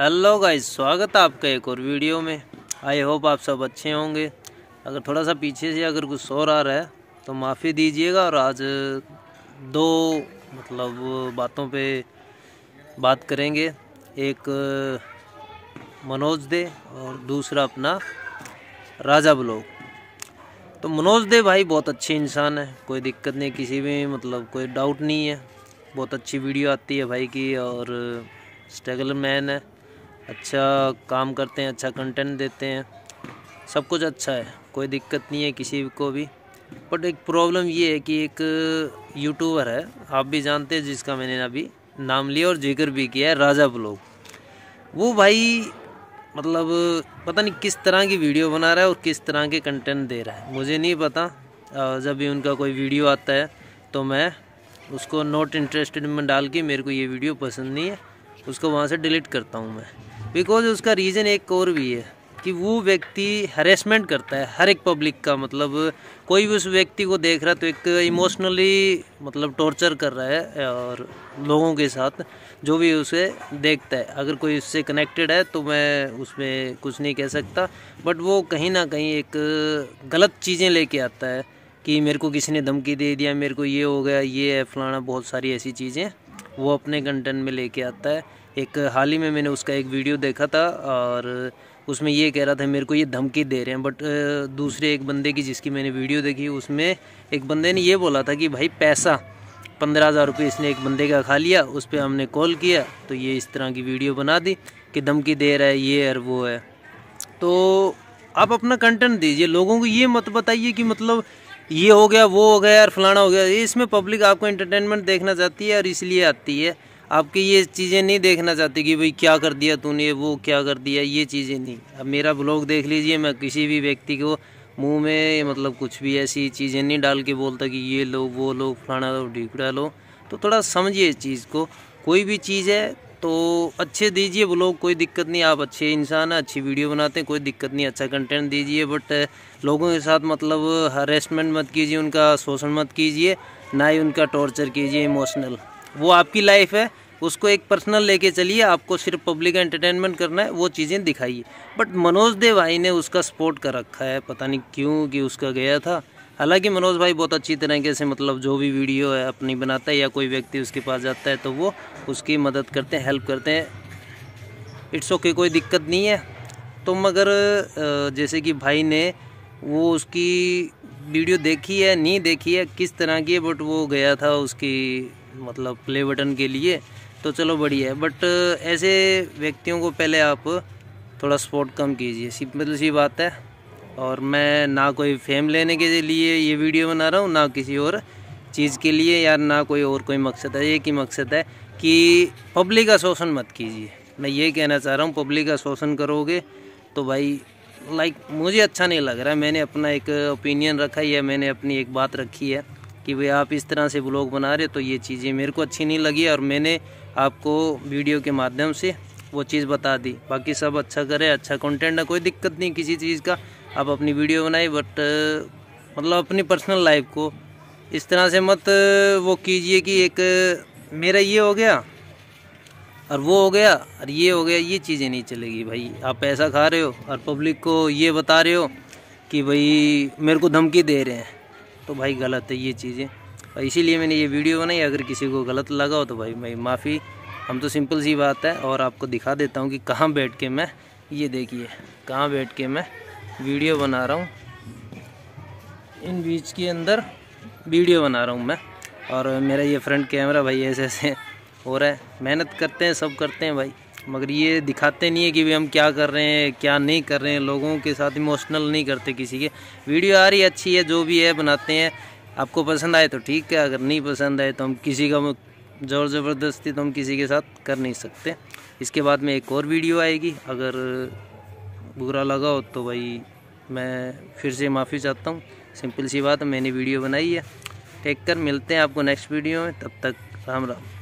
hello guys स्वागत है आपका एक और वीडियो में आई होप आप सब अच्छे होंगे अगर थोड़ा सा पीछे से अगर कुछ शोर आ रहा है तो माफ़ी दीजिएगा और आज दो मतलब बातों पे बात करेंगे एक मनोज दे और दूसरा अपना राजा ब्लॉग तो मनोज दे भाई बहुत अच्छे इंसान है कोई दिक्कत नहीं किसी भी मतलब कोई डाउट नहीं है बहुत अच्छी वीडियो आती है भाई की और स्ट्रगल मैन है अच्छा काम करते हैं अच्छा कंटेंट देते हैं सब कुछ अच्छा है कोई दिक्कत नहीं है किसी को भी बट एक प्रॉब्लम ये है कि एक यूट्यूबर है आप भी जानते हैं जिसका मैंने अभी नाम लिया और जिक्र भी किया है राजा ब्लॉग वो भाई मतलब पता नहीं किस तरह की वीडियो बना रहा है और किस तरह के कंटेंट दे रहा है मुझे नहीं पता जब भी उनका कोई वीडियो आता है तो मैं उसको नॉट इंटरेस्टेड में डाल के मेरे को ये वीडियो पसंद नहीं है उसको वहाँ से डिलीट करता हूँ मैं बिकॉज उसका रीज़न एक और भी है कि वो व्यक्ति हरेसमेंट करता है हर एक पब्लिक का मतलब कोई भी उस व्यक्ति को देख रहा है तो एक इमोशनली मतलब टॉर्चर कर रहा है और लोगों के साथ जो भी उसे देखता है अगर कोई उससे कनेक्टेड है तो मैं उसमें कुछ नहीं कह सकता बट वो कहीं ना कहीं एक गलत चीज़ें लेके आता है कि मेरे को किसी ने धमकी दे दिया मेरे को ये हो गया ये है फलाना बहुत सारी ऐसी चीज़ें वो अपने कंटेंट में लेके आता है एक हाल ही में मैंने उसका एक वीडियो देखा था और उसमें ये कह रहा था मेरे को ये धमकी दे रहे हैं बट दूसरे एक बंदे की जिसकी मैंने वीडियो देखी उसमें एक बंदे ने ये बोला था कि भाई पैसा पंद्रह हज़ार रुपये इसने एक बंदे का खा लिया उस पर हमने कॉल किया तो ये इस तरह की वीडियो बना दी कि धमकी दे रहा है ये और वो है तो आप अपना कंटेंट दीजिए लोगों को ये मत बताइए कि मतलब ये हो गया वो हो गया यार फलाना हो गया इसमें पब्लिक आपको इंटरटेनमेंट देखना चाहती है और इसलिए आती है आपकी ये चीज़ें नहीं देखना चाहती कि भाई क्या कर दिया तूने वो क्या कर दिया ये चीज़ें नहीं अब मेरा ब्लॉग देख लीजिए मैं किसी भी व्यक्ति को मुंह में मतलब कुछ भी ऐसी चीज़ें नहीं डाल के बोलता कि ये लो वो लो फलाना लो ढीकड़ा लो तो थोड़ा समझिए इस चीज़ को कोई भी चीज़ है तो अच्छे दीजिए ब्लॉग कोई दिक्कत नहीं आप अच्छे इंसान हैं अच्छी वीडियो बनाते हैं कोई दिक्कत नहीं अच्छा कंटेंट दीजिए बट लोगों के साथ मतलब हरेसमेंट मत कीजिए उनका शोषण मत कीजिए ना ही उनका टॉर्चर कीजिए इमोशनल वो आपकी लाइफ है उसको एक पर्सनल लेके चलिए आपको सिर्फ पब्लिक एंटरटेनमेंट करना है वो चीज़ें दिखाइए बट मनोज देव भाई ने उसका सपोर्ट कर रखा है पता नहीं क्यों कि उसका गया था हालांकि मनोज भाई बहुत अच्छी तरीके से मतलब जो भी वीडियो है अपनी बनाता है या कोई व्यक्ति उसके पास जाता है तो वो उसकी मदद करते हैं हेल्प करते हैं इट्स ओके okay, कोई दिक्कत नहीं है तो मगर जैसे कि भाई ने वो उसकी वीडियो देखी है नहीं देखी है किस तरह की है बट वो गया था उसकी मतलब प्ले बटन के लिए तो चलो बढ़िया है बट ऐसे व्यक्तियों को पहले आप थोड़ा सपोर्ट कम कीजिए सिंपल मतलब सी बात है और मैं ना कोई फेम लेने के लिए ये वीडियो बना रहा हूँ ना किसी और चीज़ के लिए या ना कोई और कोई मकसद है एक ही मकसद है कि पब्लिक का शोषण मत कीजिए मैं ये कहना चाह रहा हूँ पब्लिक का शोषण करोगे तो भाई लाइक मुझे अच्छा नहीं लग रहा है मैंने अपना एक ओपिनियन रखा है मैंने अपनी एक बात रखी है कि भाई आप इस तरह से ब्लॉग बना रहे तो ये चीज़ें मेरे को अच्छी नहीं लगी और मैंने आपको वीडियो के माध्यम से वो चीज़ बता दी बाकी सब अच्छा करे अच्छा कंटेंट है कोई दिक्कत नहीं किसी चीज़ का आप अपनी वीडियो बनाई बट मतलब अपनी पर्सनल लाइफ को इस तरह से मत वो कीजिए कि एक मेरा ये हो गया और वो हो गया और ये हो गया ये चीज़ें नहीं चलेगी भाई आप पैसा खा रहे हो और पब्लिक को ये बता रहे हो कि भाई मेरे को धमकी दे रहे हैं तो भाई गलत है ये चीज़ें और इसीलिए मैंने ये वीडियो बनाई अगर किसी को गलत लगा हो तो भाई भाई माफ़ी हम तो सिंपल सी बात है और आपको दिखा देता हूँ कि कहाँ बैठ के मैं ये देखिए कहाँ बैठ के मैं वीडियो बना रहा हूँ इन बीच के अंदर वीडियो बना रहा हूँ मैं और मेरा ये फ्रंट कैमरा भाई ऐसे ऐसे हो रहा है मेहनत करते हैं सब करते हैं भाई मगर ये दिखाते नहीं है कि भाई हम क्या कर रहे हैं क्या नहीं कर रहे हैं लोगों के साथ इमोशनल नहीं करते किसी के वीडियो आ रही अच्छी है जो भी है बनाते हैं आपको पसंद आए तो ठीक है अगर नहीं पसंद आए तो हम किसी का ज़ोर ज़बरदस्ती तो हम किसी के साथ कर नहीं सकते इसके बाद में एक और वीडियो आएगी अगर बुरा लगा हो तो भाई मैं फिर से माफ़ी चाहता हूँ सिंपल सी बात मैंने वीडियो बनाई है टेक कर मिलते हैं आपको नेक्स्ट वीडियो में तब तक राम राम